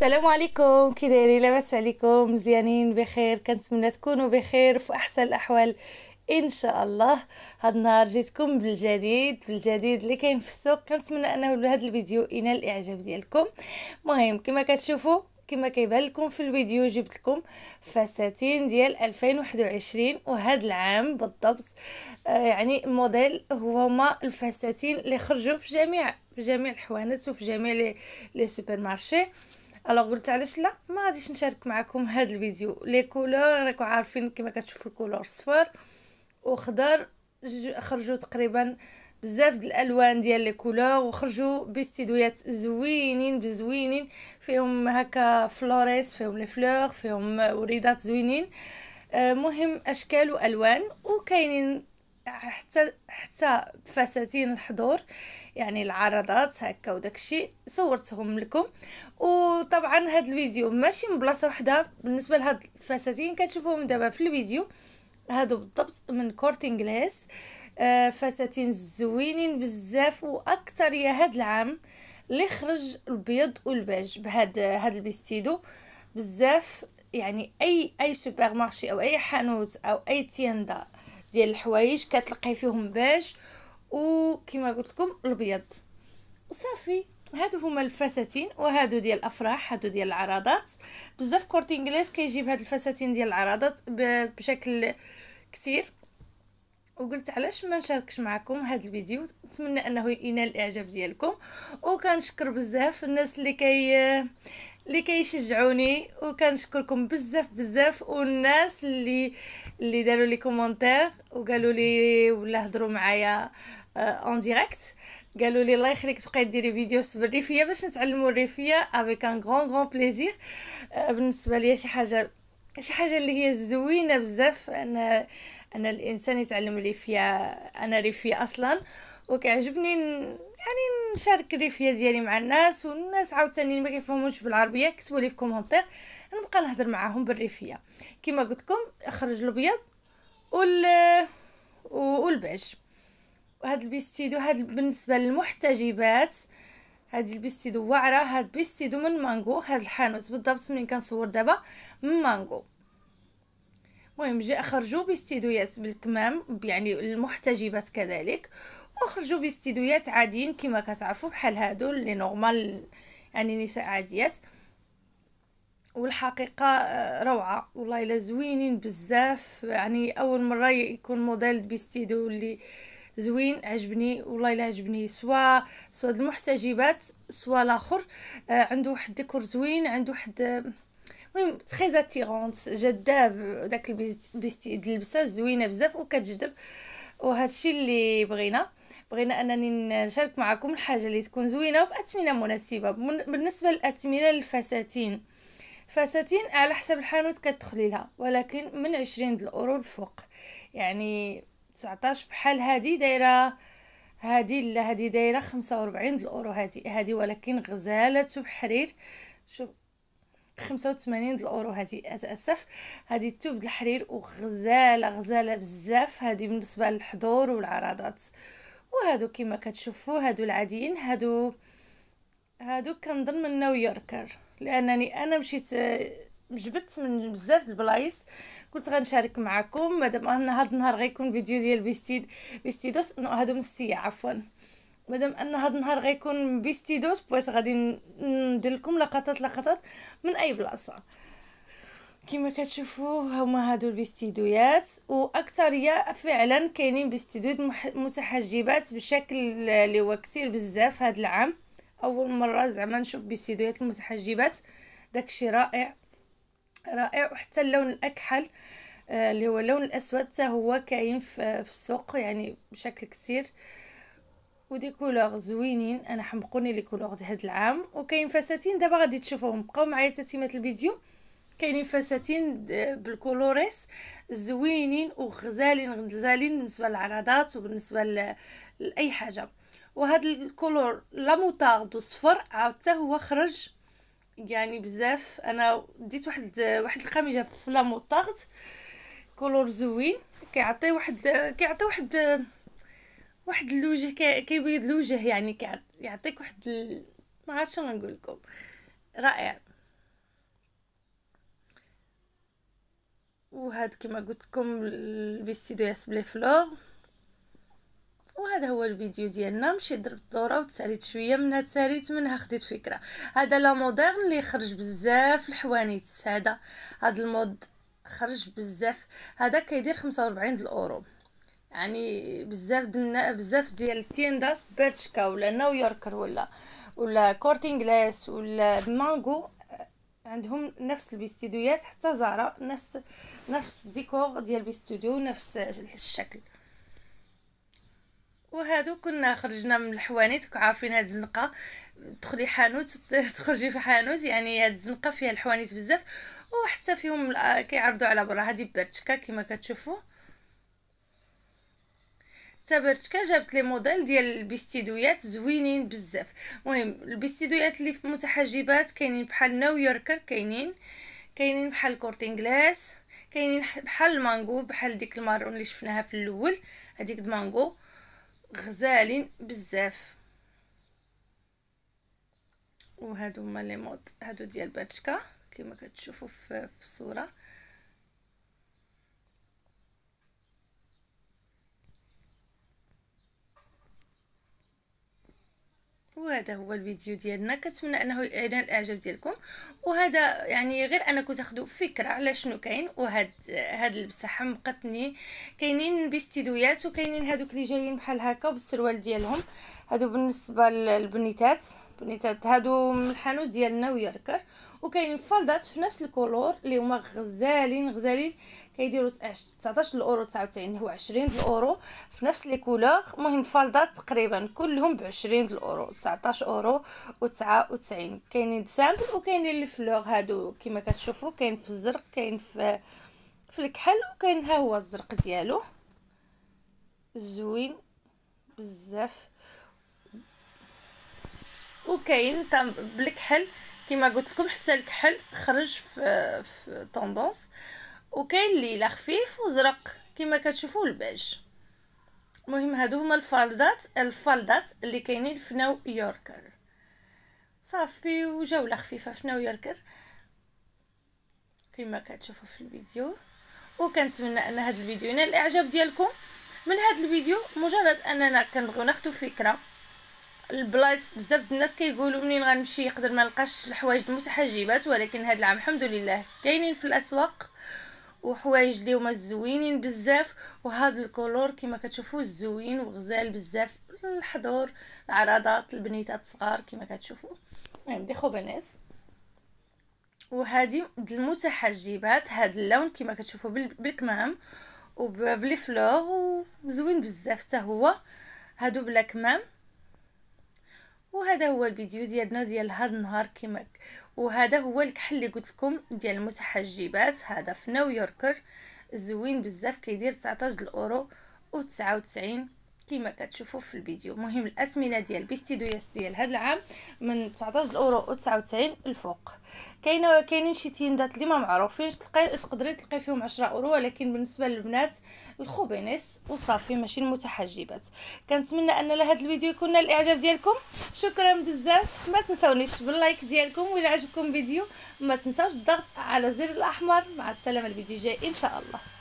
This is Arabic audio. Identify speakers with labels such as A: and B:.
A: السلام عليكم كي دايرين لاباس عليكم مزيانين بخير كنتمنى تكونوا بخير في احسن الاحوال ان شاء الله هاد النهار جيتكم بالجديد بالجديد اللي كاين في السوق كنتمنى انه هذا الفيديو ينال الاعجاب ديالكم مهم كما كتشوفوا كما كيبان لكم في الفيديو جبت لكم فساتين ديال 2021 وهذا العام بالضبط آه، يعني موديل ما الفساتين اللي خرجوا في جميع في جميع الحوانت وفي جميع لي سوبر مارشي الوغ قلت علاش لا ما غاديش نشارك معكم هذا الفيديو لي كولور راكم عارفين كما كتشوفوا الكولور صفر وخضر خرجوا تقريبا بزاف د الالوان ديال لي كولور وخرجوا باستدويات زوينين بزوينين فيهم هكا فلوريس فيهم لي فلور فيهم وريدات زوينين آه، مهم اشكال والوان وكاينين حتى حتى فساتين الحضور يعني العرضات هكا وداكشي صورتهم لكم وطبعا هاد الفيديو ماشي من بلاصه وحده بالنسبه لهاد الفساتين كتشوفوهم دابا في الفيديو هادو بالضبط من كورت انجليز آه، فساتين زوينين بزاف يا هاد العام اللي خرج البيض والبيج بهاد هاد البيستيدو بزاف يعني اي اي سوبر مارشي او اي حانوت او اي تيندا ديال الحوايج كتلقاي فيهم باج وكما قلت لكم الابيض وصافي هادو هما الفساتين وهادو ديال الافراح هادو ديال العراضات بزاف كورت انجليز كيجيب هاد الفساتين ديال العراضات بشكل كثير وقلت علاش ما نشاركش معكم هذا الفيديو نتمنى انه ينال الاعجاب ديالكم وكنشكر بزاف الناس اللي كي اللي كيشجعوني وكنشكركم بزاف بزاف والناس اللي اللي داروا لي كومونتير وقالوا لي ولا هضروا معايا اون آه، ديريكت قالوا لي الله يخليك تبقاي ديري فيديو بالريفيه باش نتعلموا الريفيه افيك ان غران غران بليزير بالنسبه ليا شي حاجه شي حاجه اللي هي زوينه بزاف انا ان الانسان يتعلم ريفيه انا ريفيه اصلا وكيعجبني يعني نشارك الريفيه ديالي مع الناس والناس عاوتاني ما كيفهموش بالعربيه كتبوا لي في كومونتير نبقى نهضر معاهم بالريفيه كما قلت لكم خرج الابيض وال والبيج وهذا البيستيدو هاد بالنسبه للمحتجبات هاد البيستيدو واعره هاد بيستيدو من مانجو هاد الحانوت بالضبط منين كنصور دابا من مانجو المهم جاء خرجوا باستدويات بالكمام يعني المحتجبات كذلك وخرجوا باستدويات عاديين كما كتعرفوا بحال هادو اللي نورمال يعني نساء عاديات والحقيقة آه، روعة والله إلا زوينين بزاف يعني أول مرة يكون موديل بيستيدو اللي زوين عجبني والله الا عجبني سوا سوا المحتجبات سوا الاخر آه، عنده واحد ديكور زوين عنده واحد آه، المهم تري اتيرونت جذاب داك البيستي اللبسه زوينه بزاف وكتجذب وهذا الشيء اللي بغينا بغينا انني نشارك معكم الحاجه اللي تكون زوينه وباثمنه مناسبه بالنسبه للاثمنه للفساتين فساتين على حسب الحانوت كتدخلي لها ولكن من عشرين د الاورو الفوق يعني 19 بحال هادي دايره هادي لا هادي دايره 45 د الاورو هادي هادي ولكن غزاله بحرير شوف خمسة وثمانين د الاورو هادي اتاسف هادي التوب دالحرير الحرير وغزاله غزاله بزاف هادي بالنسبه للحضور والعراضات وهادو كما كتشوفوا هادو العاديين هادو هادو كنظن من نيويوركر يوركر لانني انا مشيت جبت من بزاف البلايص قلت غنشارك معكم مادام ان هاد النهار غيكون فيديو ديال بيستيد بيستيدوس هادو من السيا عفوا مادام ان هذا النهار غيكون بيستيدوس دوس غادي ندير لكم لقطات لقطات من اي بلاصه كما كتشوفوا هما هادو البيستيدويات واكثريه فعلا كاينين بيستيدويات متحجبات بشكل اللي هو كثير بزاف هذا العام اول مره زعما نشوف بيستيدويات المتحجبات داكشي رائع رائع وحتى اللون الاكحل آه، اللي هو اللون الاسود حتى هو كاين في السوق يعني بشكل كثير آه ودي كولور زوينين انا حمقوني لي كولور هاد العام وكاين فساتين دابا غادي تشوفوهم بقاو معايا تتمه الفيديو كاينين فساتين بالكولوريس زوينين وغزالين غزالين بالنسبه للعراضات وبالنسبه لاي حاجه وهاد الكولور لا موطارد والصفر عاود حتى هو خرج يعني بزاف انا ديت واحد واحد القميجه في لا موطارد كولور زوين كيعطي واحد كيعطي واحد واحد الوجه كيبيض الوجه يعني يعطيك واحد ال... ما عرفتش ما نقول لكم رائع وهذا كما قلت لكم ياس بلي فلور وهذا هو الفيديو ديالنا مشيت ضربت دوره وتساريت شويه من هاد منها خديت فكره هذا لا مودرن اللي خرج بزاف الحوانيت هذا هاد المود خرج بزاف هذا كيدير 45 الاورو يعني بزاف دنا بزاف ديال التينداس بيرتشكا ولا نيويوركر ولا ولا كورت انجليس ولا مانغو آه، عندهم نفس البيستوديوهات حتى زهرة نفس نفس الديكور ديال البيستوديو نفس الشكل وهادو كنا خرجنا من الحوانيت عارفين هاد الزنقه تدخلي حانوت تخرجي في حانوت يعني هاد الزنقه فيها الحوانيت بزاف وحتى فيهم آه، كيعرضوا على برا هادي بيرتشكا كما كتشوفوا حتى برتكا جابت لي موديل ديال البيستيدويات زوينين بزاف المهم البيستيدويات اللي في المتحجبات كاينين بحال يوركر كاينين كاينين بحال كورت انجلاس كاينين بحال المانغو بحال ديك المارون اللي شفناها في الاول هذيك المانغو غزالين بزاف وهادو هما لي مود هادو ديال باتشكا كما كتشوفوا في الصوره وهذا هو الفيديو ديالنا كنتمنى انه ينال الاعجاب ديالكم وهذا يعني غير انكم تاخذوا فكره على شنو كاين وهاد هاد اللبسه حمقتني كاينين باستدويات وكاينين هادوك اللي جايين بحال هكا وبالسروال ديالهم هادو بالنسبه للبنيتات بنيتات هادو من الحانوت ديال ويا الكر وكاينين فالدات في نفس الكولور اللي هما غزالين غزالين كيديروا 19 الاورو 99 هو 20 الاورو في نفس لي كولور المهم فالدات تقريبا كلهم ب 20 الاورو 19 اورو و99 كاينين سامبل وكاينين لي فلوغ هادو كما كتشوفوا كاين في الزرق كاين في في الكحل وكاين ها هو الزرق ديالو زوين بزاف كاين بالكحل كما قلت لكم حتى الكحل خرج في, في طوندونس وكاين اللي لا خفيف وزرق كما كتشوفوا البيج المهم هادو هما الفالدات الفالدات اللي كاينين في نيو يوركر صافي وجوله خفيفه في نيو يوركر كما كتشوفوا في الفيديو وكنتمنى ان هذا الفيديو ينال الاعجاب ديالكم من هذا الفيديو مجرد اننا كنبغيو ناخذ فكره البلايص بزاف الناس كيقولوا منين غنمشي يقدر ما نلقاش الحوايج المتحجبات ولكن هذا العام الحمد لله كاينين في الاسواق وحوايج اللي هما زوينين بزاف وهذا الكولور كما كتشوفوا زوين وغزال بزاف الحضور العراضات البنيتات الصغار كما كتشوفوا المهم دي بنات وهذه المتحجبات هذا اللون كما كتشوفوا بالكمام وبلي فلور وزوين بزاف حتى هو هادو بلا كمام وهذا هو الفيديو ديالنا ديال هذا النهار كما وهذا هو الكحل اللي قلت لكم ديال المتحجبات هذا في نيويوركر زوين بزاف كيدير 19 الاورو و 99 كما كتشوفوا في الفيديو مهم الاسمنه ديال بيستيدوياس ديال هذا العام من 19 الاورو و99 الفوق كاينه كاينين شي تيندات اللي ما معروفينش تلقى تقدري تلقاي فيهم 10 اورو ولكن بالنسبه للبنات الخوبينيس وصافي ماشي المتحجبات كنتمنى ان لهذا الفيديو يكون الاعجاب ديالكم شكرا بزاف ما تنساونيش باللايك ديالكم واذا عجبكم الفيديو ما تنساوش الضغط على زر الاحمر مع السلامه الفيديو جاي ان شاء الله